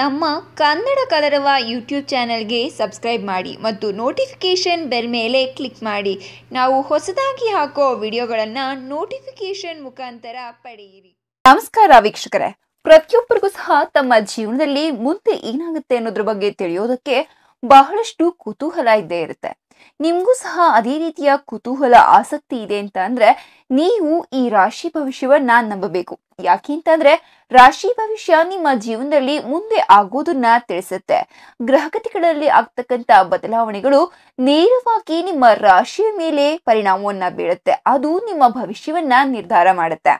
ನಮ್ಮ ಕನ್ನಡ ಕಲರವ ಯೂಟ್ಯೂಬ್ ಚಾನೆಲ್ಗೆ ಸಬ್ಸ್ಕ್ರೈಬ್ ಮಾಡಿ ಮತ್ತು ನೋಟಿಫಿಕೇಷನ್ ಬೆಲ್ ಮೇಲೆ ಕ್ಲಿಕ್ ಮಾಡಿ ನಾವು ಹೊಸದಾಗಿ ಹಾಕೋ ವಿಡಿಯೋಗಳನ್ನು ನೋಟಿಫಿಕೇಷನ್ ಮುಖಾಂತರ ಪಡೆಯಿರಿ ನಮಸ್ಕಾರ ವೀಕ್ಷಕರೇ ಪ್ರತಿಯೊಬ್ಬರಿಗೂ ಸಹ ತಮ್ಮ ಜೀವನದಲ್ಲಿ ಮುಂದೆ ಏನಾಗುತ್ತೆ ಅನ್ನೋದ್ರ ಬಗ್ಗೆ ತಿಳಿಯೋದಕ್ಕೆ ಬಹಳಷ್ಟು ಕುತೂಹಲ ಇದ್ದೇ ಇರುತ್ತೆ ನಿಮಗೂ ಸಹ ಅದೇ ರೀತಿಯ ಕುತೂಹಲ ಆಸಕ್ತಿ ಇದೆ ಅಂತ ಅಂದ್ರೆ ನೀವು ಈ ರಾಶಿ ಭವಿಷ್ಯವನ್ನ ನಂಬಬೇಕು ಅಂದ್ರೆ ರಾಶಿ ಭವಿಷ್ಯ ನಿಮ್ಮ ಜೀವನದಲ್ಲಿ ಮುಂದೆ ಆಗೋದನ್ನ ತಿಳಿಸುತ್ತೆ ಗ್ರಹಗತಿಗಳಲ್ಲಿ ಆಗ್ತಕ್ಕಂತ ಬದಲಾವಣೆಗಳು ನೇರವಾಗಿ ನಿಮ್ಮ ರಾಶಿಯ ಮೇಲೆ ಪರಿಣಾಮವನ್ನ ಬೀಳುತ್ತೆ ಅದು ನಿಮ್ಮ ಭವಿಷ್ಯವನ್ನ ನಿರ್ಧಾರ ಮಾಡುತ್ತೆ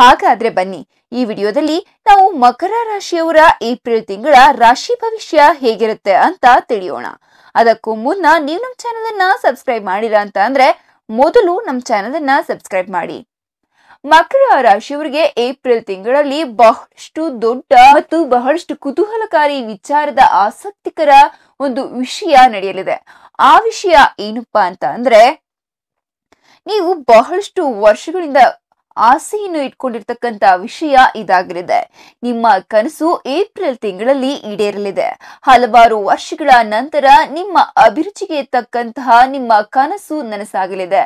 ಹಾಗಾದ್ರೆ ಬನ್ನಿ ಈ ವಿಡಿಯೋದಲ್ಲಿ ನಾವು ಮಕರ ರಾಶಿಯವರ ಏಪ್ರಿಲ್ ತಿಂಗಳ ರಾಶಿ ಭವಿಷ್ಯ ಹೇಗಿರುತ್ತೆ ಅಂತ ತಿಳಿಯೋಣ ಅದಕ್ಕೂ ಮುನ್ನ ನೀವು ನಮ್ಮ ಚಾನೆಲ್ ಅನ್ನ ಸಬ್ಸ್ಕ್ರೈಬ್ ಮಾಡಿಲ್ಲ ಅಂತ ಅಂದ್ರೆ ಮೊದಲು ನಮ್ಮ ಚಾನೆಲ್ ಅನ್ನ ಸಬ್ಸ್ಕ್ರೈಬ್ ಮಾಡಿ ಮಕರ ರಾಶಿಯವರಿಗೆ ಏಪ್ರಿಲ್ ತಿಂಗಳಲ್ಲಿ ಬಹಳಷ್ಟು ದೊಡ್ಡ ಮತ್ತು ಬಹಳಷ್ಟು ಕುತೂಹಲಕಾರಿ ವಿಚಾರದ ಆಸಕ್ತಿಕರ ಒಂದು ವಿಷಯ ನಡೆಯಲಿದೆ ಆ ವಿಷಯ ಏನಪ್ಪಾ ಅಂತ ಅಂದ್ರೆ ನೀವು ಬಹಳಷ್ಟು ವರ್ಷಗಳಿಂದ ಆಸೆಯನ್ನು ಇಟ್ಕೊಂಡಿರ್ತಕ್ಕಂತ ವಿಷಯ ಇದಾಗಿದೆ ನಿಮ್ಮ ಕನಸು ಏಪ್ರಿಲ್ ತಿಂಗಳಲ್ಲಿ ಈಡೇರಲಿದೆ ಹಲವಾರು ವರ್ಷಗಳ ನಂತರ ನಿಮ್ಮ ಅಭಿರುಚಿಗೆ ತಕ್ಕಂತಹ ನಿಮ್ಮ ಕನಸು ನನಸಾಗಲಿದೆ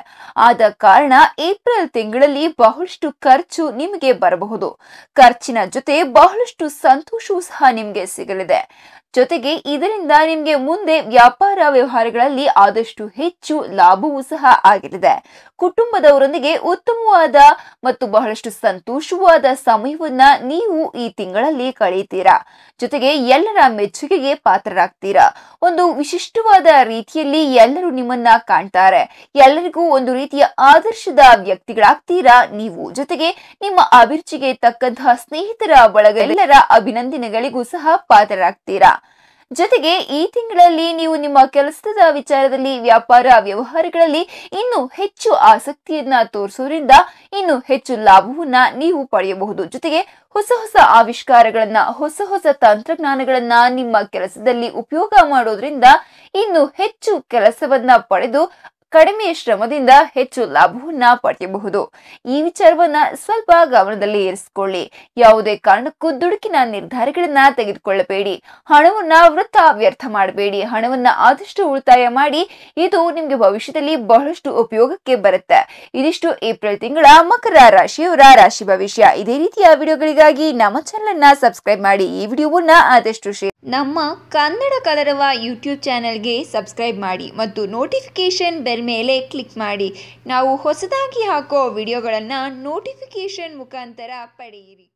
ಆದ ಕಾರಣ ಏಪ್ರಿಲ್ ತಿಂಗಳಲ್ಲಿ ಬಹಳಷ್ಟು ಖರ್ಚು ನಿಮಗೆ ಬರಬಹುದು ಖರ್ಚಿನ ಜೊತೆ ಬಹಳಷ್ಟು ಸಂತೋಷವೂ ಸಹ ನಿಮಗೆ ಸಿಗಲಿದೆ ಜೊತೆಗೆ ಇದರಿಂದ ನಿಮಗೆ ಮುಂದೆ ವ್ಯಾಪಾರ ವ್ಯವಹಾರಗಳಲ್ಲಿ ಆದಷ್ಟು ಹೆಚ್ಚು ಲಾಭವೂ ಸಹ ಆಗಲಿದೆ ಕುಟುಂಬದವರೊಂದಿಗೆ ಉತ್ತಮವಾದ ಮತ್ತು ಬಹಳಷ್ಟು ಸಂತೋಷವಾದ ಸಮಯವನ್ನ ನೀವು ಈ ತಿಂಗಳಲ್ಲಿ ಕಳೆಯುತ್ತೀರಾ ಜೊತೆಗೆ ಎಲ್ಲರ ಮೆಚ್ಚುಗೆಗೆ ಪಾತ್ರರಾಗ್ತೀರಾ ಒಂದು ವಿಶಿಷ್ಟವಾದ ರೀತಿಯಲ್ಲಿ ಎಲ್ಲರೂ ನಿಮ್ಮನ್ನ ಕಾಣ್ತಾರೆ ಎಲ್ಲರಿಗೂ ಒಂದು ರೀತಿಯ ಆದರ್ಶದ ವ್ಯಕ್ತಿಗಳಾಗ್ತೀರಾ ನೀವು ಜೊತೆಗೆ ನಿಮ್ಮ ಅಭಿರುಚಿಗೆ ತಕ್ಕಂತಹ ಸ್ನೇಹಿತರ ಬಳಗ ಎಲ್ಲರ ಅಭಿನಂದನೆಗಳಿಗೂ ಸಹ ಪಾತ್ರರಾಗ್ತೀರಾ ಜೊತೆಗೆ ಈ ತಿಂಗಳಲ್ಲಿ ನೀವು ನಿಮ್ಮ ಕೆಲಸದ ವಿಚಾರದಲ್ಲಿ ವ್ಯಾಪಾರ ವ್ಯವಹಾರಗಳಲ್ಲಿ ಇನ್ನೂ ಹೆಚ್ಚು ಆಸಕ್ತಿಯನ್ನ ತೋರಿಸೋದ್ರಿಂದ ಇನ್ನು ಹೆಚ್ಚು ಲಾಭವನ್ನ ನೀವು ಪಡೆಯಬಹುದು ಜೊತೆಗೆ ಹೊಸ ಹೊಸ ಆವಿಷ್ಕಾರಗಳನ್ನ ಹೊಸ ಹೊಸ ತಂತ್ರಜ್ಞಾನಗಳನ್ನ ನಿಮ್ಮ ಕೆಲಸದಲ್ಲಿ ಉಪಯೋಗ ಮಾಡೋದ್ರಿಂದ ಇನ್ನು ಹೆಚ್ಚು ಕೆಲಸವನ್ನ ಪಡೆದು ಕಡಿಮೆ ಶ್ರಮದಿಂದ ಹೆಚ್ಚು ಲಾಭವನ್ನ ಪಡೆಯಬಹುದು ಈ ವಿಚಾರವನ್ನ ಸ್ವಲ್ಪ ಗಮನದಲ್ಲಿ ಇರಿಸಿಕೊಳ್ಳಿ ಯಾವುದೇ ಕಾರಣಕ್ಕೂ ದುಡುಕಿನ ನಿರ್ಧಾರಗಳನ್ನ ತೆಗೆದುಕೊಳ್ಳಬೇಡಿ ಹಣವನ್ನ ವೃತ್ತ ವ್ಯರ್ಥ ಮಾಡಬೇಡಿ ಹಣವನ್ನ ಆದಷ್ಟು ಉಳಿತಾಯ ಮಾಡಿ ಇದು ನಿಮಗೆ ಭವಿಷ್ಯದಲ್ಲಿ ಬಹಳಷ್ಟು ಉಪಯೋಗಕ್ಕೆ ಬರುತ್ತೆ ಇದಿಷ್ಟು ಏಪ್ರಿಲ್ ತಿಂಗಳ ಮಕರ ರಾಶಿಯವರ ರಾಶಿ ಭವಿಷ್ಯ ಇದೇ ರೀತಿಯ ವಿಡಿಯೋಗಳಿಗಾಗಿ ನಮ್ಮ ಚಾನಲ್ ಅನ್ನ ಸಬ್ಸ್ಕ್ರೈಬ್ ಮಾಡಿ ಈ ವಿಡಿಯೋವನ್ನ ಆದಷ್ಟು ಶೇರ್ ನಮ್ಮ ಕನ್ನಡ ಕಲರವ ಯೂಟ್ಯೂಬ್ ಚಾನೆಲ್ಗೆ ಸಬ್ಸ್ಕ್ರೈಬ್ ಮಾಡಿ ಮತ್ತು ನೋಟಿಫಿಕೇಶನ್ ಬೆಲ್ ಮೇಲೆ ಕ್ಲಿಕ್ ಮಾಡಿ ನಾವು ಹೊಸದಾಗಿ ಹಾಕೋ ವಿಡಿಯೋಗಳನ್ನು ನೋಟಿಫಿಕೇಷನ್ ಮುಖಾಂತರ ಪಡೆಯಿರಿ